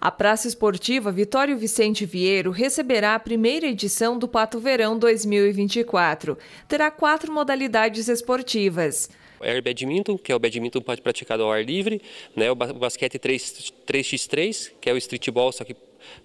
A Praça Esportiva Vitório Vicente Vieiro receberá a primeira edição do Pato Verão 2024. Terá quatro modalidades esportivas é air badminton, que é o badminton praticado ao ar livre, né, o basquete 3, 3x3, que é o streetball, só que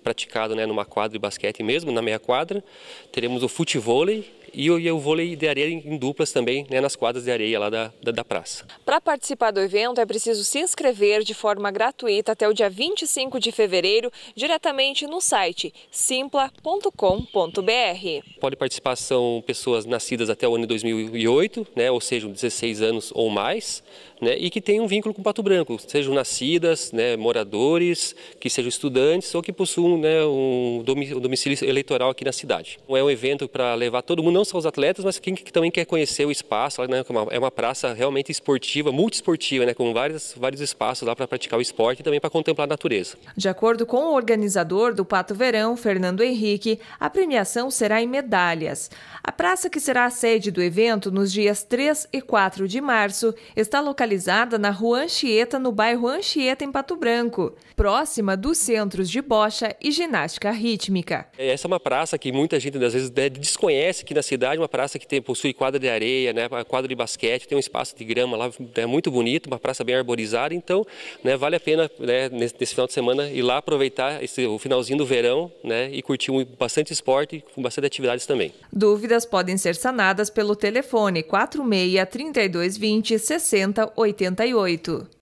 praticado né, numa quadra de basquete mesmo, na meia quadra. Teremos o futevôlei, e o, e o vôlei de areia em duplas também, né, nas quadras de areia lá da, da, da praça. Para participar do evento é preciso se inscrever de forma gratuita até o dia 25 de fevereiro, diretamente no site simpla.com.br. Pode participar são pessoas nascidas até o ano 2008, né, ou seja, 16 anos ou mais, né, e que tenham um vínculo com o Pato Branco, sejam nascidas, né, moradores, que sejam estudantes ou que possuam né, um domicílio eleitoral aqui na cidade. É um evento para levar todo mundo, não só os atletas, mas quem também quer conhecer o espaço, né, é, é uma praça realmente esportiva, multiesportiva, né, com vários, vários espaços lá para praticar o esporte e também para contemplar a natureza. De acordo com o organizador do Pato Verão, Fernando Henrique, a premiação será em medalhas. A praça que será a sede do evento nos dias 3 e 4 de março está localizada localizada na Rua Anchieta, no bairro Anchieta, em Pato Branco, próxima dos centros de bocha e ginástica rítmica. É, essa é uma praça que muita gente, às vezes, né, desconhece aqui na cidade, uma praça que tem, possui quadra de areia, né, quadra de basquete, tem um espaço de grama lá, é muito bonito, uma praça bem arborizada, então né, vale a pena, né, nesse, nesse, final de semana, ir lá aproveitar esse, o finalzinho do verão né, e curtir bastante esporte, com bastante atividades também. Dúvidas podem ser sanadas pelo telefone 46 3220 60 88.